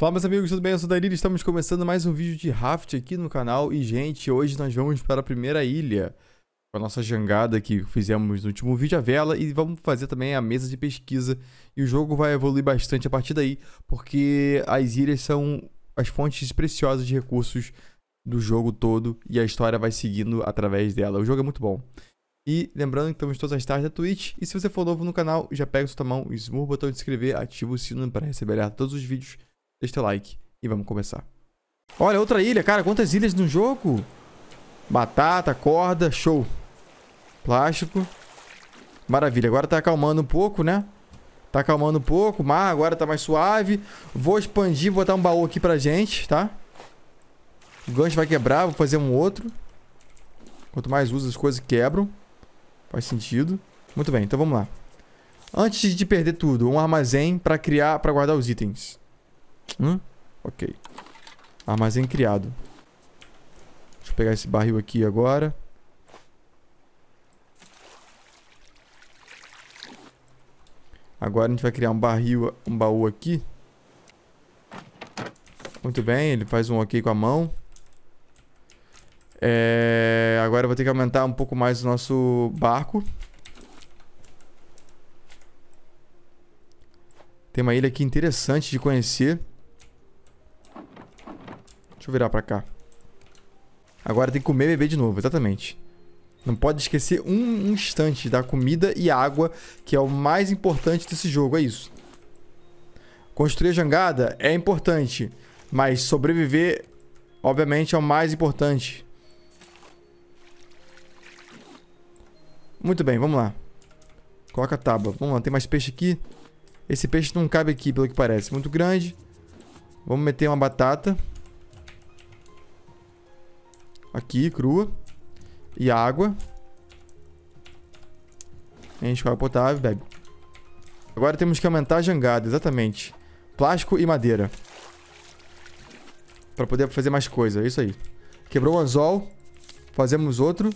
Fala meus amigos, tudo bem? Eu sou o Danilo estamos começando mais um vídeo de raft aqui no canal e gente, hoje nós vamos para a primeira ilha com a nossa jangada que fizemos no último vídeo, a vela e vamos fazer também a mesa de pesquisa e o jogo vai evoluir bastante a partir daí porque as ilhas são as fontes preciosas de recursos do jogo todo e a história vai seguindo através dela, o jogo é muito bom. E lembrando que estamos todas as tardes na Twitch. E se você for novo no canal, já pega o seu mão, esmurra o botão de inscrever, ativa o sino para receber todos os vídeos Deixa teu like e vamos começar. Olha, outra ilha. Cara, quantas ilhas no jogo? Batata, corda, show. Plástico. Maravilha. Agora tá acalmando um pouco, né? Tá acalmando um pouco. Mar agora tá mais suave. Vou expandir, vou botar um baú aqui pra gente, tá? O gancho vai quebrar, vou fazer um outro. Quanto mais uso, as coisas quebram. Faz sentido. Muito bem, então vamos lá. Antes de perder tudo, um armazém para criar, para guardar os itens. Hum? Ok. Armazém criado. Deixa eu pegar esse barril aqui agora. Agora a gente vai criar um barril, um baú aqui. Muito bem, ele faz um ok com a mão. É... Agora eu vou ter que aumentar um pouco mais o nosso barco. Tem uma ilha aqui interessante de conhecer eu virar pra cá. Agora tem que comer e beber de novo, exatamente. Não pode esquecer um instante da comida e água, que é o mais importante desse jogo, é isso. Construir a jangada é importante, mas sobreviver, obviamente, é o mais importante. Muito bem, vamos lá. Coloca a tábua. Vamos lá, tem mais peixe aqui. Esse peixe não cabe aqui, pelo que parece. Muito grande. Vamos meter uma batata aqui, crua. E água. Enche com água potável, bebe. Agora temos que aumentar a jangada, exatamente. Plástico e madeira. Pra poder fazer mais coisa, é isso aí. Quebrou o anzol. Fazemos outro.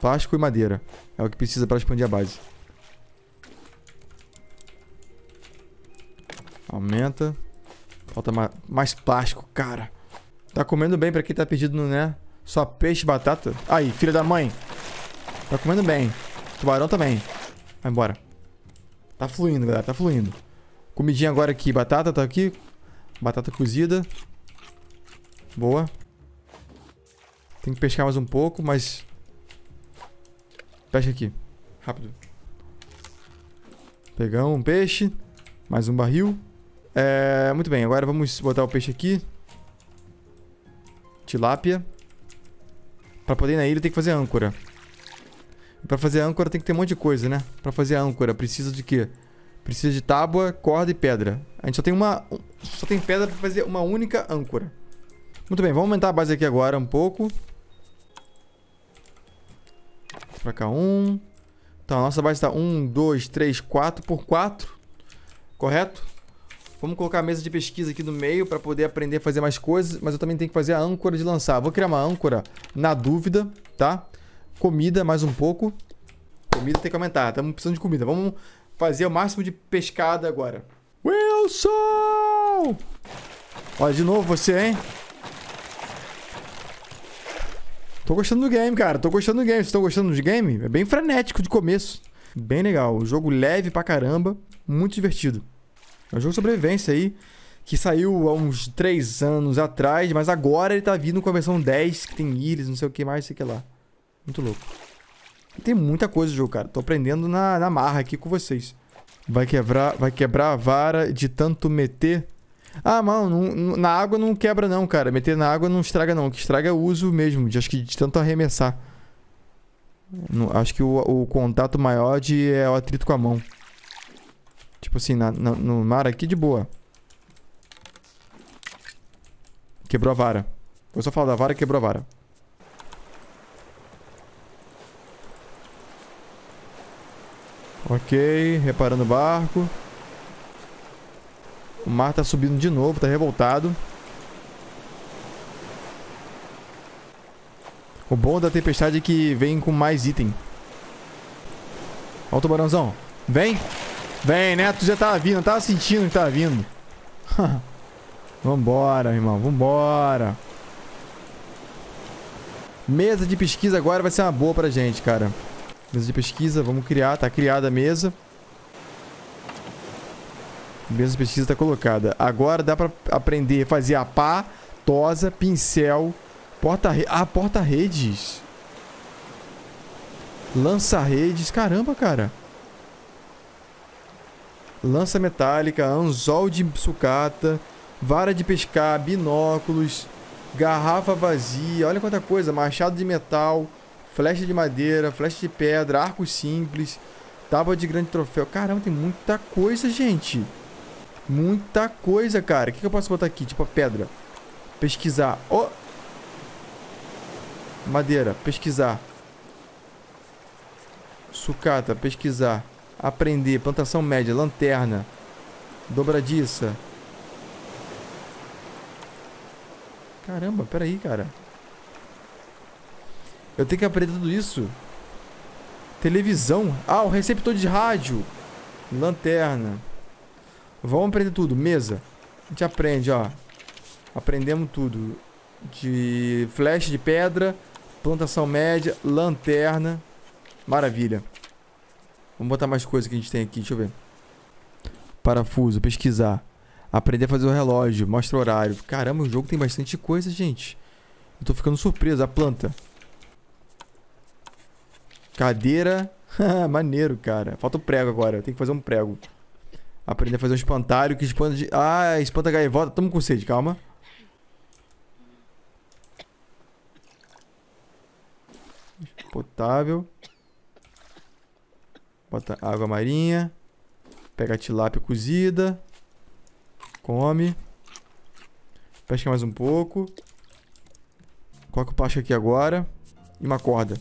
Plástico e madeira. É o que precisa pra expandir a base. Aumenta. Falta ma mais plástico, cara. Tá comendo bem pra quem tá pedindo, né? Só peixe, batata. Aí, filha da mãe. Tá comendo bem. Tubarão também. Vai embora. Tá fluindo, galera. Tá fluindo. Comidinha agora aqui. Batata tá aqui. Batata cozida. Boa. Tem que pescar mais um pouco, mas... Pesca aqui. Rápido. Pegamos um peixe. Mais um barril. É... Muito bem, agora vamos botar o peixe aqui. Tilápia. Pra poder ir na ilha tem que fazer âncora. pra fazer âncora tem que ter um monte de coisa, né? Pra fazer âncora precisa de quê? Precisa de tábua, corda e pedra. A gente só tem uma... Só tem pedra pra fazer uma única âncora. Muito bem, vamos aumentar a base aqui agora um pouco. Pra cá, um. Então, a nossa base tá um, dois, três, quatro por quatro. Correto? Vamos colocar a mesa de pesquisa aqui no meio para poder aprender a fazer mais coisas, mas eu também tenho que fazer a âncora de lançar. Vou criar uma âncora na dúvida, tá? Comida, mais um pouco. Comida tem que aumentar, estamos precisando de comida. Vamos fazer o máximo de pescada agora. Wilson! Olha de novo você, hein? Tô gostando do game, cara. Tô gostando do game. Vocês estão gostando do game? É bem frenético de começo. Bem legal. O jogo leve pra caramba. Muito divertido. É um jogo de sobrevivência aí, que saiu há uns 3 anos atrás, mas agora ele tá vindo com a versão 10, que tem íris, não sei o que mais, sei o que lá. Muito louco. E tem muita coisa no jogo, cara. Tô aprendendo na, na marra aqui com vocês. Vai quebrar, vai quebrar a vara de tanto meter. Ah, mano, não, na água não quebra não, cara. Meter na água não estraga não. O que estraga é o uso mesmo, de, acho que de tanto arremessar. acho que o, o contato maior de, é o atrito com a mão. Tipo assim, na, na, no mar aqui de boa. Quebrou a vara. Vou só falar da vara, quebrou a vara. Ok, reparando o barco. O mar tá subindo de novo, tá revoltado. O bom da tempestade é que vem com mais item. Ó o tubarãozão. Vem! Vem, Neto, já tava tá vindo, tava sentindo que tava tá vindo. vambora, irmão, vambora. Mesa de pesquisa agora vai ser uma boa pra gente, cara. Mesa de pesquisa, vamos criar. Tá criada a mesa. Mesa de pesquisa tá colocada. Agora dá pra aprender a fazer a pá, tosa, pincel, porta-redes. Ah, porta-redes. Lança-redes. Caramba, cara lança metálica, anzol de sucata, vara de pescar, binóculos, garrafa vazia, olha quanta coisa, machado de metal, flecha de madeira, flecha de pedra, arco simples, tábua de grande troféu. Caramba, tem muita coisa, gente. Muita coisa, cara. O que, eu posso botar aqui? Tipo, a pedra. Pesquisar. Oh! Madeira, pesquisar. Sucata, pesquisar aprender plantação média, lanterna, dobradiça. Caramba, peraí, cara. Eu tenho que aprender tudo isso. Televisão. Ah, o receptor de rádio. Lanterna. Vamos aprender tudo. Mesa. A gente aprende, ó. Aprendemos tudo. De flecha de pedra, plantação média, lanterna. Maravilha. Vamos botar mais coisa que a gente tem aqui, deixa eu ver. Parafuso, pesquisar. Aprender a fazer o relógio, mostra o horário. Caramba, o jogo tem bastante coisa, gente. Eu tô ficando surpreso. A planta. Cadeira. Maneiro, cara. Falta o prego agora. Tem que fazer um prego. Aprender a fazer um espantário. que espanta... De... Ah, espanta gaivota. Tamo com sede, calma. Potável. Bota água marinha. Pega a tilápia cozida. Come. Pesca mais um pouco. Coloca o pasto aqui agora. E uma corda.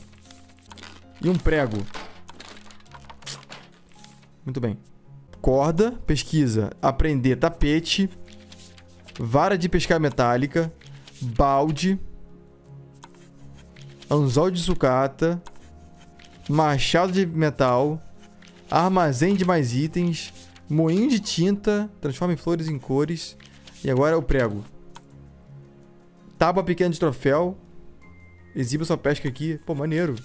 E um prego. Muito bem. Corda, pesquisa, aprender tapete, vara de pescar metálica, balde, anzol de sucata, machado de metal, Armazém de mais itens. Moinho de tinta. Transforma em flores em cores. E agora o prego. Tábua pequena de troféu. Exiba sua pesca aqui. Pô, maneiro.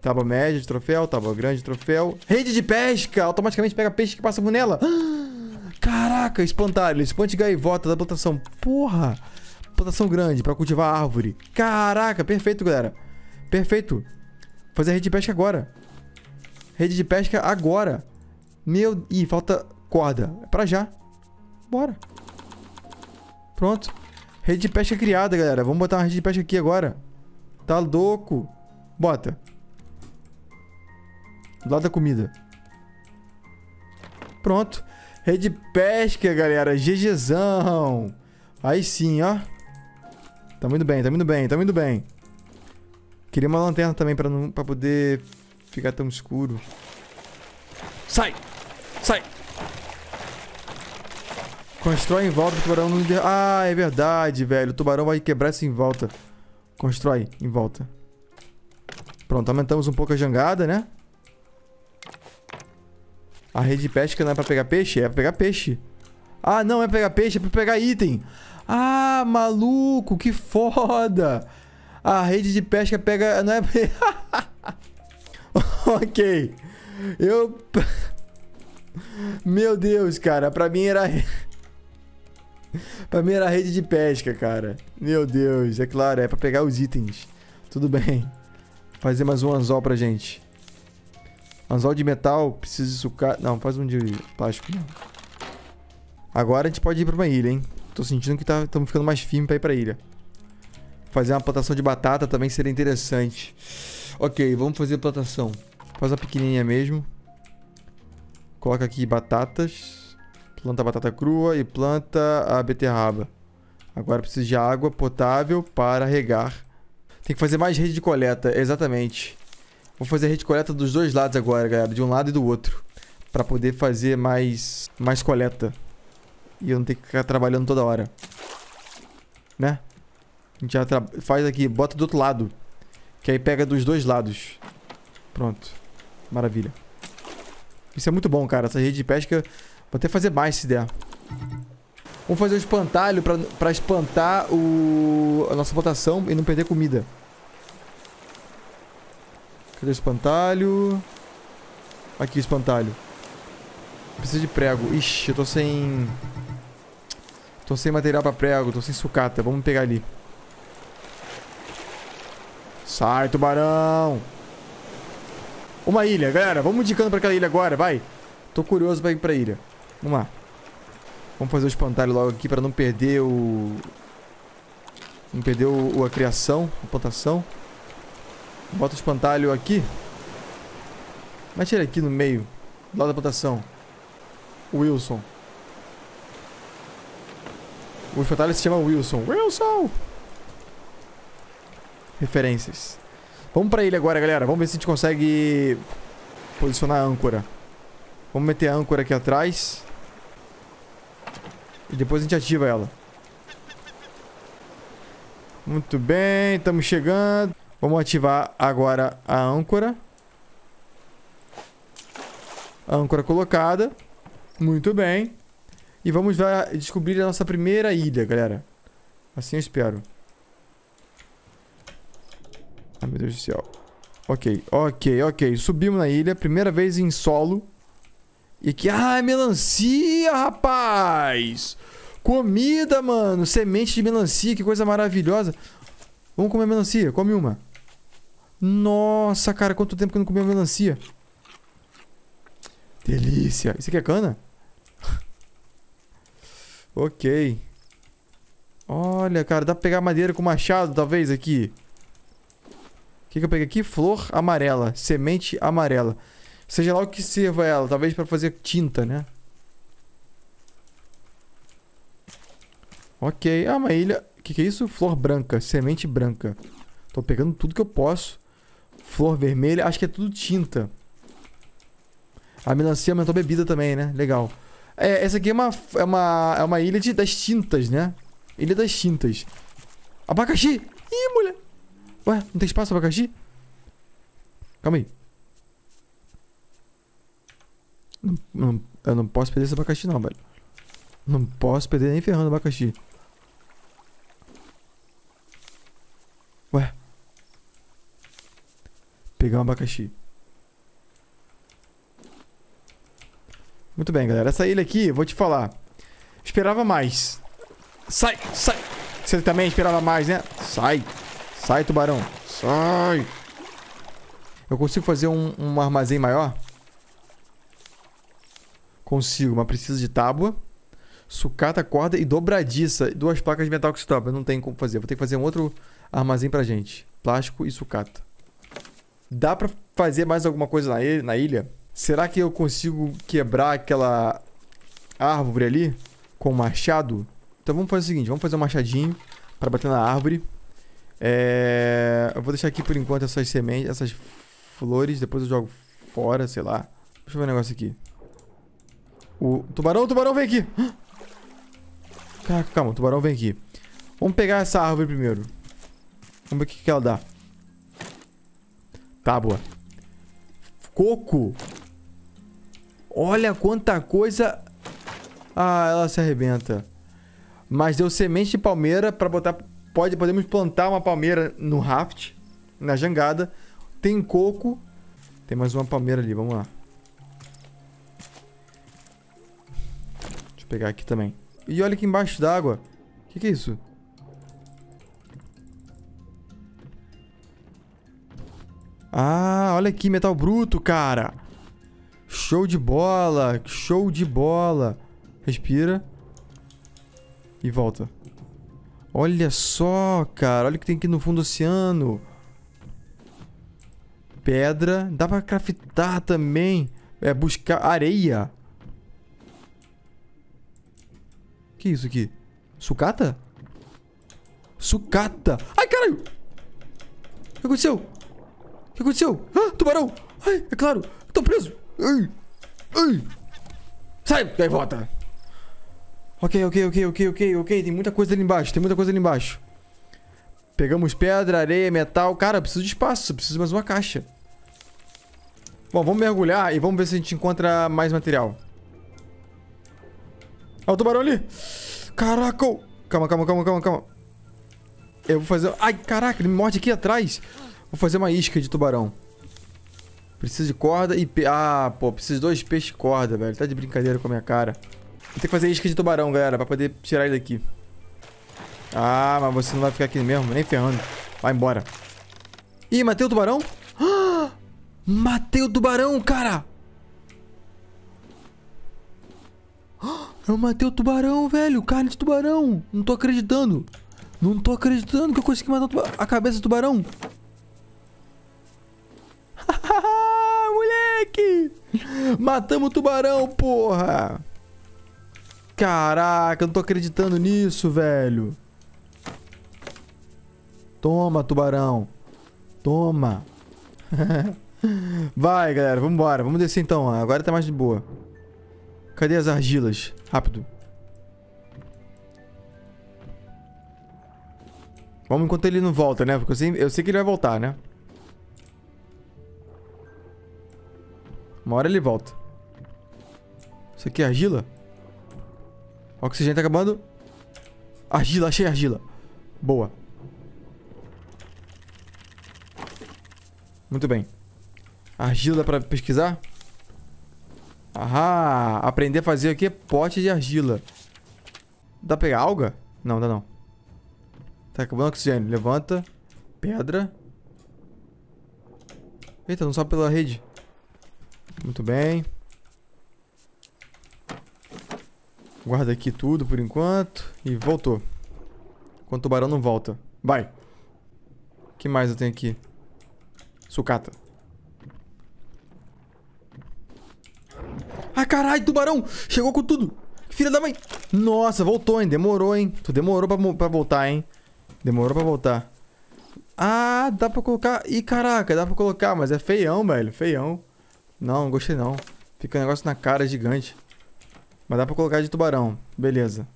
Tábua média de troféu. Tábua grande de troféu. Rede de pesca. Automaticamente pega peixe que passa por nela. Caraca, espantalho. Espante gaivota da plantação. Porra. Plantação grande para cultivar árvore. Caraca, perfeito, galera. Perfeito. Fazer a rede de pesca agora. Rede de pesca agora. Meu... Ih, falta corda. É pra já. Bora. Pronto. Rede de pesca criada, galera. Vamos botar uma rede de pesca aqui agora. Tá louco. Bota. Do lado da comida. Pronto. Rede de pesca, galera. GGzão. Aí sim, ó. Tamo indo bem, tamo indo bem, tamo indo bem. Queria uma lanterna também pra, não, pra poder ficar tão escuro. Sai! Sai! Constrói em volta do tubarão não... Ah, é verdade, velho. O tubarão vai quebrar isso em volta. Constrói em volta. Pronto, aumentamos um pouco a jangada, né? A rede de pesca não é pra pegar peixe? É pra pegar peixe. Ah, não é pra pegar peixe, é pra pegar item. Ah, maluco, que foda. A rede de pesca pega... Não é... ok. Eu... Meu Deus, cara. Pra mim era... pra mim era rede de pesca, cara. Meu Deus. É claro, é pra pegar os itens. Tudo bem. Fazer mais um anzol pra gente. Anzol de metal, preciso de sucar... Não, faz um de plástico. Não. Agora a gente pode ir pra uma ilha, hein? Tô sentindo que estamos tá, ficando mais firme pra ir pra ilha. Fazer uma plantação de batata também seria interessante. Ok, vamos fazer plantação. Faz uma pequenininha mesmo. Coloca aqui batatas. Planta batata crua e planta a beterraba. Agora preciso de água potável para regar. Tem que fazer mais rede de coleta, exatamente. Vou fazer a rede de coleta dos dois lados agora, galera. De um lado e do outro. Para poder fazer mais, mais coleta. E eu não tenho que ficar trabalhando toda hora. Né? A gente já faz aqui, bota do outro lado. Que aí pega dos dois lados. Pronto. Maravilha. Isso é muito bom, cara. Essa rede de pesca... Vou até fazer mais se der. Vamos fazer um espantalho pra, pra espantar o... a nossa plantação e não perder comida. Cadê o espantalho? Aqui o espantalho. Precisa de prego. Ixi, eu tô sem... Tô sem material pra prego, tô sem sucata. Vamos pegar ali. Sai, tubarão! Uma ilha, galera. Vamos indicando pra aquela ilha agora, vai. Tô curioso pra ir pra ilha. Vamos lá. Vamos fazer o espantalho logo aqui pra não perder o... Não perder o, a criação, a plantação. Bota o espantalho aqui. Mete ele aqui no meio, do lado da plantação. Wilson. O espantalho se chama Wilson. Wilson! Referências. Vamos pra ilha agora, galera. Vamos ver se a gente consegue posicionar a âncora. Vamos meter a âncora aqui atrás. E depois a gente ativa ela. Muito bem, estamos chegando. Vamos ativar agora a âncora. A âncora colocada. Muito bem. E vamos descobrir a nossa primeira ilha, galera. Assim eu espero meu Deus do céu. Ok, ok, ok. Subimos na ilha, primeira vez em solo. E aqui, ah é melancia, rapaz! Comida, mano! Semente de melancia, que coisa maravilhosa. Vamos comer melancia, come uma. Nossa, cara, quanto tempo que eu não comi melancia. Delícia. Isso aqui é cana? ok. Olha, cara, dá pra pegar madeira com machado, talvez, aqui que, que eu peguei aqui? Flor amarela, semente amarela. Seja lá o que sirva ela, talvez para fazer tinta, né? Ok, ah, uma ilha... O que, que é isso? Flor branca, semente branca. Tô pegando tudo que eu posso. Flor vermelha, acho que é tudo tinta. A melancia aumentou a bebida também, né? Legal. É, essa aqui é uma, é uma, é uma ilha de, das tintas, né? Ilha das tintas. Abacaxi! Ih, mulher! Ué, não tem espaço pra abacaxi? Calma aí. Não, não, eu não posso perder esse abacaxi não, velho. Não posso perder nem ferrando abacaxi. Ué. Pegar um abacaxi. Muito bem, galera. Essa ilha aqui, vou te falar. Esperava mais. Sai, sai. Você também esperava mais, né? Sai. Sai, tubarão. Sai. Eu consigo fazer um, um armazém maior? Consigo, mas precisa de tábua, sucata, corda e dobradiça. Duas placas de metal que se dobra. Não tem como fazer. Vou ter que fazer um outro armazém pra gente. Plástico e sucata. Dá pra fazer mais alguma coisa na ilha? Será que eu consigo quebrar aquela árvore ali com o machado? Então vamos fazer o seguinte, vamos fazer um machadinho para bater na árvore. É... Eu vou deixar aqui por enquanto essas sementes, essas flores. Depois eu jogo fora, sei lá. Deixa eu ver um negócio aqui. O tubarão, o tubarão vem aqui. Caraca, calma, o tubarão vem aqui. Vamos pegar essa árvore primeiro. Vamos ver o que, que ela dá. Tábua. Coco. Olha quanta coisa... Ah, ela se arrebenta. Mas deu semente de palmeira pra botar Pode, podemos plantar uma palmeira no raft, na jangada. Tem coco. Tem mais uma palmeira ali, vamos lá. Deixa eu pegar aqui também. E olha aqui embaixo d'água. O que, que é isso? Ah, olha aqui, metal bruto, cara. Show de bola, show de bola. Respira. E volta. Olha só, cara. Olha o que tem aqui no fundo do oceano. Pedra. Dá pra craftar também. É, buscar areia. Que isso aqui? Sucata? Sucata! Ai, caralho! O que aconteceu? O que aconteceu? Ah, tubarão! Ai, é claro! Eu tô preso! Ai! Ai! Sai, gaivota! Ok, ok, ok, ok, ok, ok. Tem muita coisa ali embaixo, tem muita coisa ali embaixo. Pegamos pedra, areia, metal. Cara, preciso de espaço, preciso de mais uma caixa. Bom, vamos mergulhar e vamos ver se a gente encontra mais material. Olha o tubarão ali. Caraca. Calma, calma, calma, calma, calma. Eu vou fazer... Ai, caraca, ele me morde aqui atrás. Vou fazer uma isca de tubarão. Preciso de corda e... Pe... Ah, pô, preciso de dois peixes e corda, velho. Tá de brincadeira com a minha cara. Vou ter que fazer isca de tubarão, galera, pra poder tirar ele daqui. Ah, mas você não vai ficar aqui mesmo, nem ferrando. Vai embora. Ih, matei o tubarão? Ah, matei o tubarão, cara! eu ah! matei é o tubarão, velho! Carne de tubarão! Não tô acreditando! Não tô acreditando que eu consegui matar a cabeça do tubarão! Moleque! Matamos o tubarão, porra! Caraca, eu não tô acreditando nisso, velho. Toma, tubarão. Toma. Vai, galera. Vambora. Vamos descer, então. Agora tá mais de boa. Cadê as argilas? Rápido. Vamos enquanto ele não volta, né? Porque eu sei, eu sei que ele vai voltar, né? Uma hora ele volta. Isso aqui é argila? O oxigênio tá acabando. Argila, achei argila. Boa. Muito bem. Argila para pesquisar. Ahá, aprender a fazer aqui pote de argila. Dá pra pegar alga? Não, dá não. Tá acabando o oxigênio. Levanta. Pedra. Eita, não sobe pela rede. Muito bem. Guarda aqui tudo por enquanto. E voltou. Enquanto o tubarão não volta. Vai. O que mais eu tenho aqui? Sucata. Ah, caralho, tubarão! Chegou com tudo! Filha da mãe! Nossa, voltou, hein? Demorou, hein? Tu demorou pra, pra voltar, hein? Demorou pra voltar. Ah, dá pra colocar... Ih, caraca, dá pra colocar, mas é feião, velho. Feião. Não, não gostei, não. Fica um negócio na cara gigante. Mas dá pra colocar de tubarão. Beleza.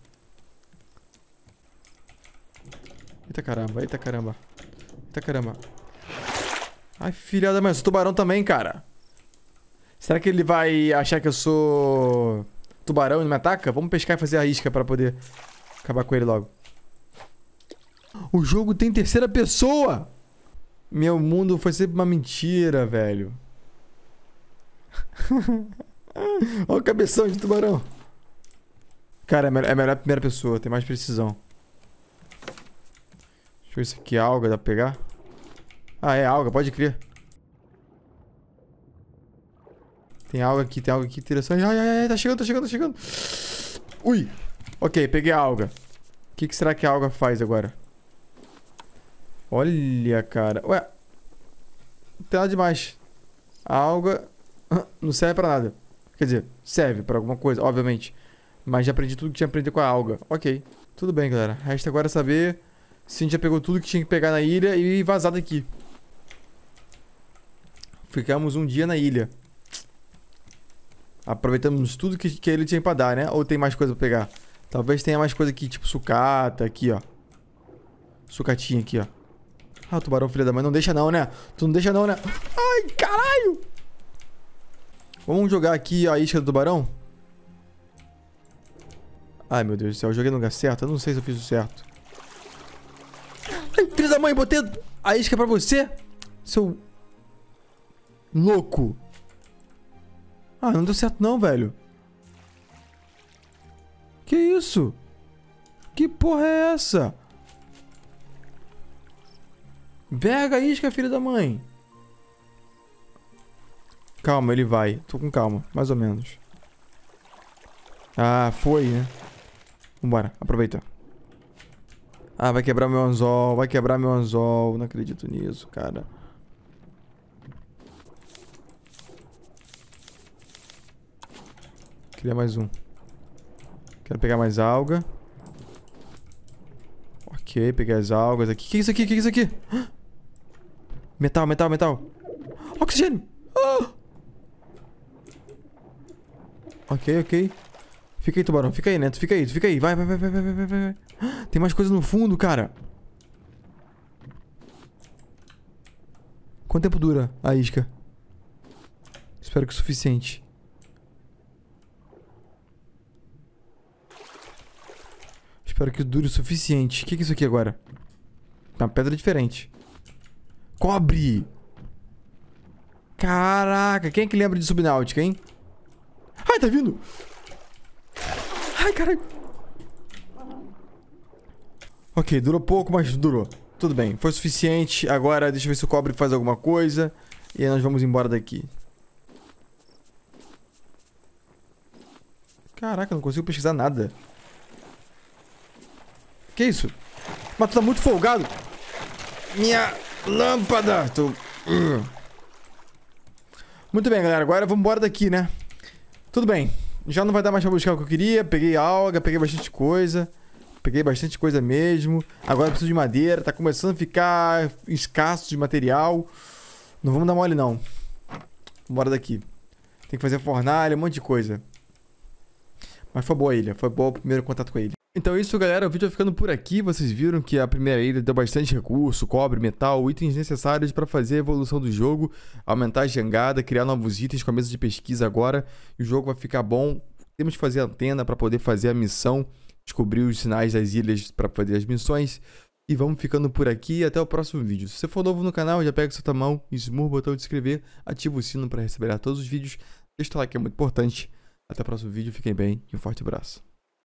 Eita caramba, eita caramba. Eita caramba. Ai, filha da mãe, eu sou tubarão também, cara. Será que ele vai achar que eu sou tubarão e não me ataca? Vamos pescar e fazer a isca pra poder acabar com ele logo. O jogo tem terceira pessoa! Meu mundo foi sempre uma mentira, velho. Olha o cabeção de tubarão. Cara, é melhor, é melhor a primeira pessoa, tem mais precisão. Deixa eu ver se aqui é alga, dá pra pegar? Ah, é alga, pode crer. Tem alga aqui, tem alga aqui interessante. Ai, ai, ai, tá chegando, tá chegando, tá chegando. Ui! Ok, peguei a alga. O que, que será que a alga faz agora? Olha, cara. Ué. Não tem nada demais. A alga não serve pra nada. Quer dizer, serve pra alguma coisa, obviamente. Mas já aprendi tudo que tinha que aprender com a alga. Ok. Tudo bem, galera. Resta agora saber se a gente já pegou tudo que tinha que pegar na ilha e vazar daqui. Ficamos um dia na ilha. Aproveitamos tudo que, que ele tinha pra dar, né? Ou tem mais coisa pra pegar? Talvez tenha mais coisa aqui, tipo sucata aqui, ó. Sucatinha aqui, ó. Ah, o tubarão filha da mãe. Não deixa não, né? Tu não deixa não, né? Ai, caralho! Vamos jogar aqui a isca do tubarão? Ai, meu Deus do céu. Eu joguei no lugar certo? Eu não sei se eu fiz o certo. Ai, filho da mãe, botei a isca pra você? Seu... Louco. Ah, não deu certo não, velho. Que isso? Que porra é essa? Pega a isca, filho da mãe. Calma, ele vai. Tô com calma, mais ou menos. Ah, foi, né? Vambora, aproveita. Ah, vai quebrar meu anzol, vai quebrar meu anzol. Não acredito nisso, cara. Queria mais um. Quero pegar mais alga. Ok, peguei as algas aqui. O que é isso aqui? O que é isso aqui? Metal, metal, metal. Oxigênio! Ah! Ok, ok. Fica aí, tubarão. Fica aí, Neto. Fica aí, fica aí. Vai, vai, vai, vai, vai, vai, vai. Tem mais coisa no fundo, cara. Quanto tempo dura a isca? Espero que o suficiente. Espero que dure o suficiente. O que é isso aqui agora? Tá, uma pedra diferente. Cobre! Caraca, quem é que lembra de Subnáutica, hein? Ai, tá vindo! Ai, caralho. Ok, durou pouco, mas durou. Tudo bem, foi suficiente. Agora deixa eu ver se o cobre faz alguma coisa. E nós vamos embora daqui. Caraca, não consigo pesquisar nada. Que isso? Mas tu tá muito folgado. Minha lâmpada. Tô... Muito bem, galera. Agora vamos embora daqui, né? Tudo bem já não vai dar mais pra buscar o que eu queria. Peguei alga, peguei bastante coisa. Peguei bastante coisa mesmo. Agora eu preciso de madeira. Tá começando a ficar escasso de material. Não vamos dar mole, não. Bora daqui. Tem que fazer fornalha, um monte de coisa. Mas foi boa a ilha. Foi bom o primeiro contato com ele então é isso, galera. O vídeo vai ficando por aqui. Vocês viram que a primeira ilha deu bastante recurso, cobre, metal, itens necessários para fazer a evolução do jogo, aumentar a jangada, criar novos itens com a mesa de pesquisa agora. E o jogo vai ficar bom. Temos que fazer a antena para poder fazer a missão, descobrir os sinais das ilhas para fazer as missões. E vamos ficando por aqui até o próximo vídeo. Se você for novo no canal, já pega seu tamão, esmurra o botão de inscrever, ativa o sino para receber todos os vídeos, deixa o like é muito importante. Até o próximo vídeo, fiquem bem e um forte abraço.